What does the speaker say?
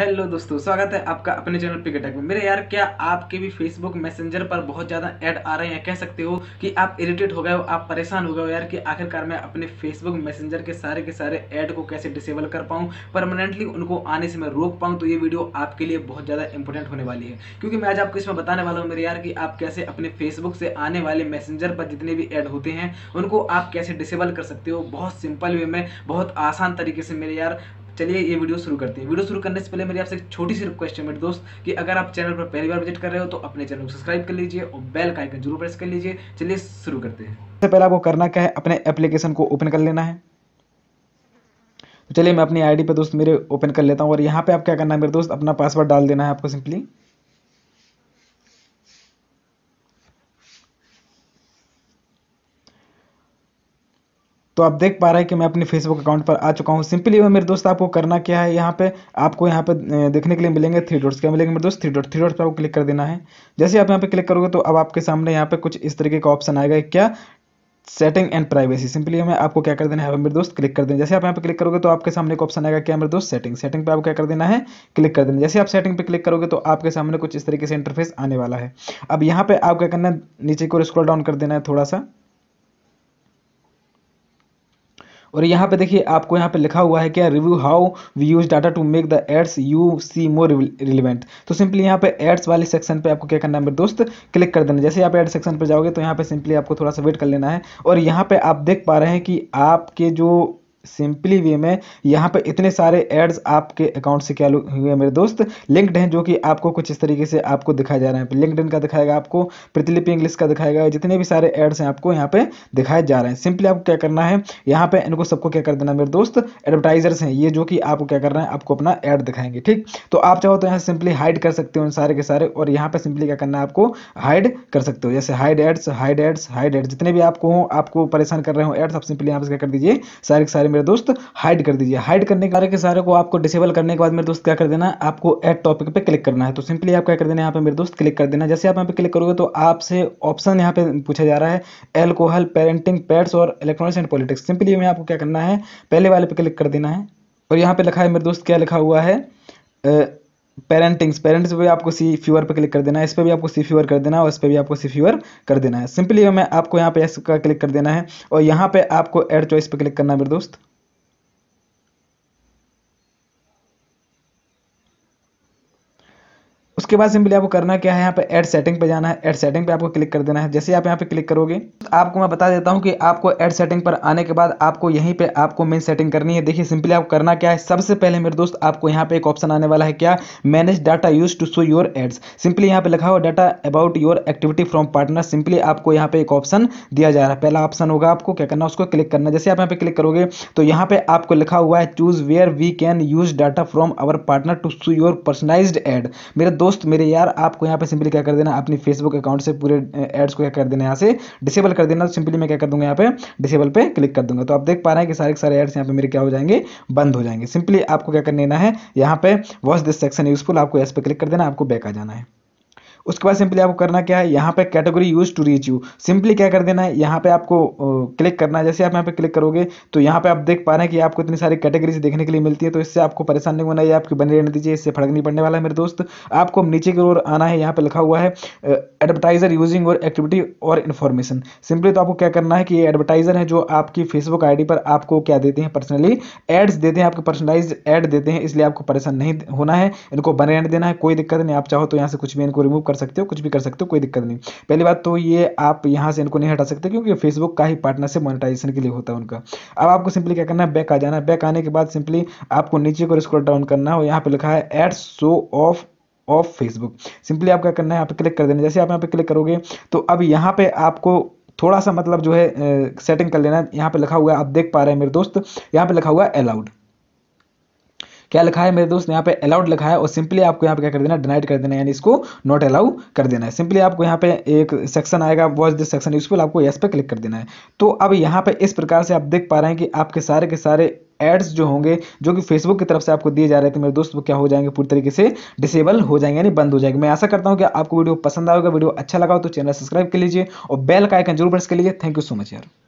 hello दोस्तों स्वागत है आपका अपने चैनल पिकेटेक में मेरे यार क्या आपके भी फेसबुक मैसेंजर पर बहुत ज़्यादा ऐड आ रहे हैं कह सकते हो कि आप इरिटेट हो गए हो आप परेशान हो गए हो यार कि आखिरकार मैं अपने फेसबुक मैसेंजर के सारे के सारे ऐड को कैसे डिसेबल कर पाऊँ परमानेंटली उनको आने से मैं रोक पाऊँ तो ये वीडियो आपके लिए बहुत ज़्यादा इंपॉर्टेंट होने वाली है क्योंकि मैं आज आपको इसमें बताने वाला हूँ मेरे यार कि आप कैसे अपने फेसबुक से आने वाले मैसेंजर पर जितने भी ऐड होते हैं उनको आप कैसे डिसेबल कर सकते हो बहुत सिंपल वे में बहुत आसान तरीके से मेरे यार चलिए ये वीडियो शुरू करते हैं वीडियो शुरू करने से पहले मेरी आपसे एक छोटी सी रिक्वेस्ट है मेरे दोस्त कि अगर आप चैनल पर पहली बार विजिट कर रहे हो तो अपने चैनल को सब्सक्राइब कर लीजिए और बेल का आइकन जरूर प्रेस कर लीजिए चलिए शुरू करते हैं सबसे पहले आपको करना क्या है अपने एप्लीकेशन को ओपन कर लेना है तो चलिए मैं अपनी आईडी पे दोस्त मेरे ओपन कर लेता हूँ और यहाँ पे आप क्या करना है मेरे दोस्त अपना पासवर्ड डाल देना है आपको सिंपली तो आप देख पा रहे हैं कि मैं अपने फेसबुक अकाउंट पर आ चुका हूँ सिंपली मेरे दोस्त आपको करना क्या है यहाँ पे आपको यहाँ पे देखने के लिए मिलेंगे थ्री डॉट्स क्या मिलेंगे मेरे दोस्त थ्री डॉट थ्री डॉट पर आपको क्लिक कर देना है जैसे आप यहाँ पे क्लिक करोगे तो अब आपके सामने यहाँ पे कुछ इस तरीके का ऑप्शन आएगा क्या सेटिंग एंड प्राइवेसी सिंपली हमें आपको क्या कर देना है मेरे दोस्त क्लिक कर देना जैसे आप यहाँ पे क्लिक करोगे तो आपके सामने एक ऑप्शन आएगा क्या मेरे दोस्त सेटिंग सेटिंग पे आपको क्या कर देना है क्लिक कर देना जैसे आप सेटिंग पे क्लिक करोगे तो आपके सामने कुछ इस तरीके से इंटरफेस आने वाला है अब यहाँ पे आप क्या करना है नीचे को स्क्रॉल डाउन कर देना है थोड़ा सा और यहाँ पे देखिए आपको यहाँ पे लिखा हुआ है क्या review how we use data to make the ads you see more relevant तो सिंपली यहाँ पे एड्स वाले सेक्शन पे आपको क्या करना है मेरे दोस्त क्लिक कर देना जैसे आप एड सेक्शन पर जाओगे तो यहाँ पे सिंपली आपको थोड़ा सा वेट कर लेना है और यहाँ पे आप देख पा रहे हैं कि आपके जो सिंपली वे में यहाँ पर इतने सारे एड्स आपके अकाउंट से क्या हुए मेरे दोस्त लिंकड हैं जो कि आपको कुछ इस तरीके से आपको दिखाया जा रहा है लिंकड का दिखाएगा आपको प्रतिलिपि इंग्लिश का दिखाएगा जितने भी सारे एड्स हैं आपको यहाँ पे दिखाए जा रहे हैं सिंपली आपको क्या करना है यहाँ पे इनको सबको क्या कर देना मेरे दोस्त एडवर्टाइजर्स हैं ये जो कि आपको क्या करना है आपको अपना एड दिखाएंगे ठीक तो आप चाहो तो यहाँ सिंपली हाइड कर सकते हो उन सारे के सारे और यहाँ पर सिंपली क्या करना है आपको हाइड कर सकते हो जैसे hide ads hide ads hide ads जितने भी आपको आपको परेशान कर रहे हो एड्स आप सिंपली यहाँ पर क्या कर दीजिए सारे सारे मेरे दोस्त हाइड कर दीजिए हाइड करने के सारे के सारे को आपको डिसेबल करने के बाद मेरे दोस्त क्या कर देना आपको एड टॉपिक पे क्लिक करना है तो सिंपली आप क्या कर देना यहाँ पे मेरे दोस्त क्लिक कर देना जैसे आप यहाँ पे क्लिक करोगे तो आपसे ऑप्शन यहाँ पे पूछा जा रहा है एल्कोहल पेरेंटिंग पैड्स और इलेक्ट्रॉनिक्स एंड पॉलिटिक्स सिंपली हमें आपको क्या करना है पहले वाले पे क्लिक कर देना है और यहाँ पे लिखा है मेरे दोस्त क्या लिखा हुआ है पेरेंटिंग्स पेरेंट्स पे भी आपको सी फ्यूअर पे क्लिक कर देना है इस पर भी आपको सी फ्यूअर कर देना है और इस पर भी आपको सी फ्यूअर कर देना है सिंपली हमें आपको यहाँ पे इसका क्लिक कर देना है और यहाँ पे आपको एड चॉइस पे क्लिक करना है मेरे दोस्त उसके बाद सिंपली आपको करना क्या है यहाँ पे एड सेटिंग पे जाना है एड सेटिंग पे आपको क्लिक कर देना है जैसे आप यहाँ पे क्लिक करोगे तो आपको मैं बता देता हूँ कि आपको एड सेटिंग पर आने के बाद आपको यहीं पे आपको मेन सेटिंग करनी है देखिए सिंपली आपको करना क्या है सबसे पहले मेरे दोस्त आपको यहाँ पे एक ऑप्शन आने वाला है क्या manage data use to show your ads simply यहाँ पे लिखा हुआ data about your activity from partner simply आपको यहाँ पे एक ऑप्शन दिया जा रहा है पहला ऑप्शन होगा आपको क्या करना उसको क्लिक करना जैसे आप यहाँ पे क्लिक करोगे तो यहाँ पे आपको लिखा हुआ है choose where we can use data from our partner to show your personalise ad मेरे दोस्त दोस्त मेरे यार आपको यहाँ पे सिंपली क्या कर देना अपनी फेसबुक अकाउंट से पूरे एड्स को क्या कर देना यहाँ से डिसेबल कर देना तो सिंपली मैं क्या कर दूंगा यहाँ पे डिसेबल पे क्लिक कर दूंगा तो आप देख पा रहे हैं कि सारे सारे एड्स यहाँ पे मेरे क्या हो जाएंगे बंद हो जाएंगे सिंपली आपको क्या कर लेना है यहाँ पे वॉच दिस सेक्शन यूजफुल आपको एस पे क्लिक कर देना आपको बैक आ जाना है उसके बाद सिंपली आपको करना क्या है यहाँ पे category use to reach you simply क्या कर देना है यहाँ पे आपको क्लिक करना है जैसे आप यहाँ पे क्लिक करोगे तो यहाँ पे आप देख पा रहे हैं कि आपको इतनी सारी कैटेगरीज देखने के लिए मिलती है तो इससे आपको परेशान नहीं होना है आपकी बनी रहने दीजिए इससे फर्क नहीं पड़ने वाला है मेरे दोस्त आपको नीचे की ओर आना है यहाँ पे लिखा हुआ है एडवर्टाइजर यूजिंग और एक्टिविटी और इन्फॉर्मेशन सिंपली तो आपको क्या करना है कि ये एडवर्टाइजर है जो आपकी फेसबुक आई पर आपको क्या देते हैं पर्सनली एड्स देते हैं आपको पर्सनलाइज एड देते हैं इसलिए आपको परेशान नहीं होना है इनको बने रहने देना है कोई दिक्कत नहीं आप चाहो तो यहाँ से कुछ भी इनको रिमूव कर सकते हो कुछ भी कर सकते हो कोई दिक्कत नहीं पहली बात तो ये आप यहाँ से इनको नहीं हटा सकते क्योंकि फेसबुक का ही पार्टनरशिप मोनिटाइजेशन के लिए होता है उनका अब आपको सिंपली क्या करना है बैक आ जाना बैक आने के बाद सिंपली आपको नीचे को स्क्रॉल डाउन करना हो यहाँ पर लिखा है ad show off off Facebook simply आप क्या करना है यहाँ पे क्लिक कर देना जैसे आप यहाँ पे क्लिक करोगे तो अब यहाँ पे आपको थोड़ा सा मतलब जो है सेटिंग कर लेना है यहाँ पे लिखा हुआ है आप देख पा रहे हैं मेरे दोस्त यहाँ पे लिखा हुआ है अलाउड क्या लिखा है मेरे दोस्त यहाँ पे अलाउड लिखा है और सिंपली आपको यहाँ पे क्या कर देना डिनाइड कर देना यानी इसको नॉट अलाउ कर देना है सिंपली आपको यहाँ पे एक सेक्शन आएगा वॉच दिस सेक्शन यूजफुल आपको यस पे क्लिक कर देना है तो अब यहाँ पे इस प्रकार से आप देख पा रहे हैं कि आपके सारे के सारे एड्स जो होंगे जो कि फेसबुक की तरफ से आपको दिए जा रहे थे मेरे दोस्त वो क्या हो जाएंगे पूरी तरीके से डिसेबल हो जाएंगे यानी बंद हो जाएंगे मैं ऐसा करता हूँ कि आपको वीडियो पसंद आएगा वीडियो अच्छा लगा तो चैनल सब्सक्राइब कर लीजिए और बेल का आइकन जरूर प्रेस कर लीजिए थैंक यू सो मच यार